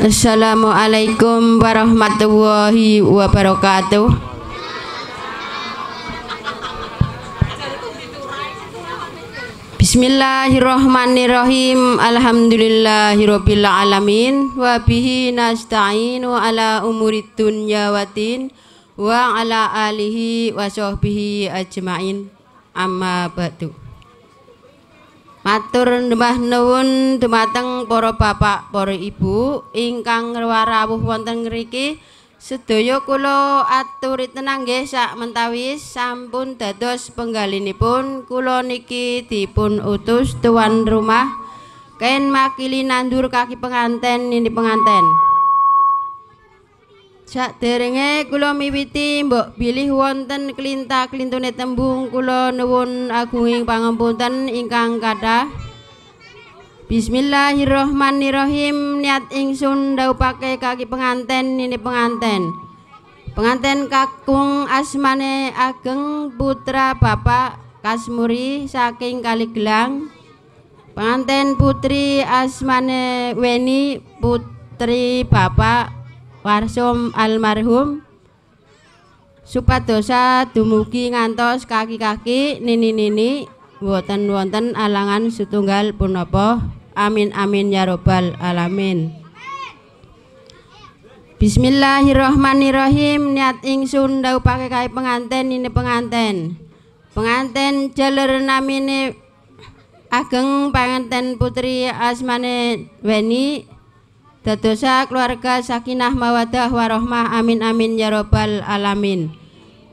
Assalamualaikum warahmatullahi wabarakatuh. Bismillahirrahmanirrahim. Alhamdulillahirabbil alamin wa bihi nasta'inu ala umurid dunya watin wa ala alihi wa sahbihi ajmain. Amma ba'du. Atur nembah nuwun dumateng para bapak, para ibu ingkang rawuh wonten ngriki. Sedaya kula aturi tenang nggih sak mentawis sampun dados penggalinipun kula niki dipun utus tuan rumah ken makili nandur kaki penganten nini penganten. Sak derenge kula miwiti mbok bilih wonten klinta-klintune tembung kula nuwun agunging pangampunten ingkang kathah. Bismillahirrahmanirrahim niat ingsun ndaupake kaki penganten nini penganten. Penganten kakung asmane ageng putra bapak Kasmuri saking Kali Gelang. Penganten putri asmane Weni putri bapak warsum almarhum supadosa dumugi ngantos kaki-kaki nini-nini wonten wonten alangan setunggal punapa amin amin ya robbal alamin Bismillahirrahmanirrahim niat ingsun dau pakai kai penganten ini penganten penganten jaler namine ageng penganten putri asmane weni Dadosa keluarga sakinah mawadah warohmah amin amin ya robbal alamin.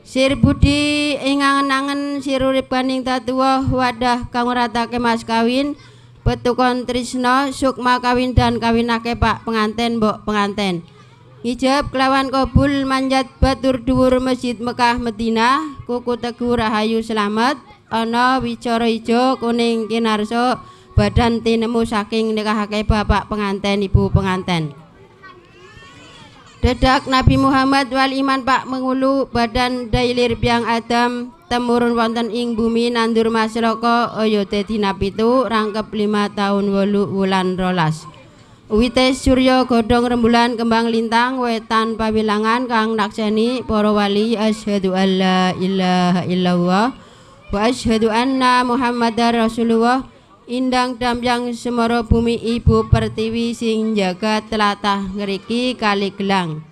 Sir budi ingangen-angen sirurip kaning tatua wadah kang ratake mas kawin petukon trisno sukma kawin dan kawinake pak penganten mbok penganten. Hijab kelawan kobul manjat batur dhuwur Masjid Mekah Medina kuku teguh rahayu selamat ana wicara ijo kuning kinarso badan tinemu saking nikahake bapak pengantin ibu pengantin Dedak Nabi Muhammad wal iman pak mengulu badan dailir biang adam temurun wonten ing bumi nandur masyroko oyo dadi napitu rangkep lima tahun wolu wulan rolas Wite suryo godhong rembulan kembang lintang wetan pawilangan kang nakseni para wali asyhadu alla ilaha illallah wa asyhadu anna muhammadar rasulullah Indang Damyang Semoro Bumi Ibu Pertiwi sing jaga telatah ngeriki kali gelang.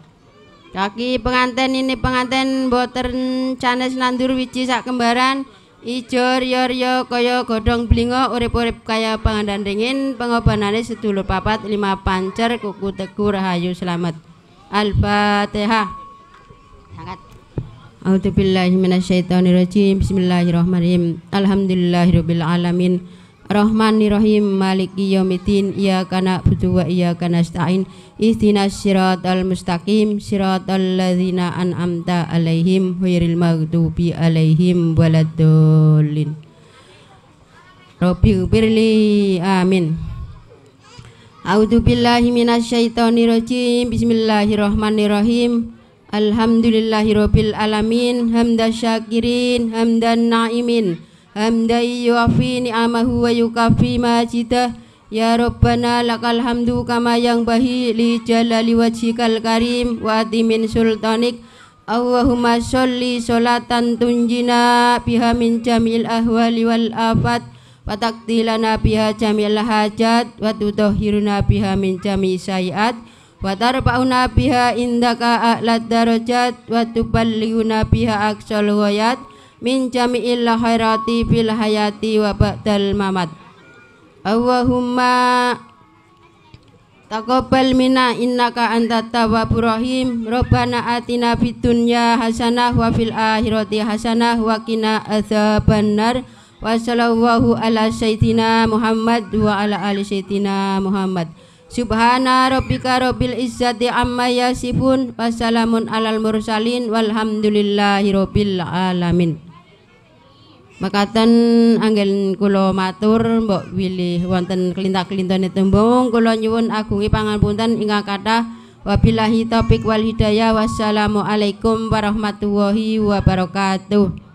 Kaki penganten ini penganten boten canes nandur wiji sak kembaran ijo riyo riyo koyo godong blingo urip-urip kaya pangandandingin pengobanane sedulur papat lima pancer kuku tegur rahayu selamat. Al-Fatihah. Sangat A'udzubillahi Bismillahirrahmanirrahim. Rahmanirrahim Maliki kana kana Ia wa sta'in Istina Ihdinas al mustaqim al An an'amta 'alaihim ghairil maghdubi 'alaihim Waladulin Rabbi Birli amin Audo billahi minasyaitonir Bismillahirrahmanirrahim Alhamdulillahirabbil alamin hamdasyakirin hamdan na'imin hamdai yuafi ni'amahu wa yukafi majidah Ya Rabbana lakal hamdu kama yang bahi li jalali wajikal karim wa timin sultanik Allahumma sholli sholatan tunjina biha min jamil ahwali wal afat wa taktilana biha jamil hajat wa tudahhirna biha min jami sayiat wa tarpa'una biha indaka a'lat darajat wa tuballiuna biha min jami'il khairati fil hayati wa ba'dal mamat Allahumma taqabbal minna innaka antat tawwabur rahim rabbana atina fid dunya hasanah wa fil akhirati hasanah wa qina azabannar wa sallallahu ala sayyidina Muhammad wa ala ali sayyidina Muhammad Subhana rabbika rabbil izzati amma yasifun wassalamun alal mursalin walhamdulillahi rabbil alamin Mekaten anggen kula matur mbok wilih wonten kelintak-kelintone tembung kula nyuwun agungi pangapunten ingkang kathah wabillahi taufik wal hidayah alaikum warahmatullahi wabarakatuh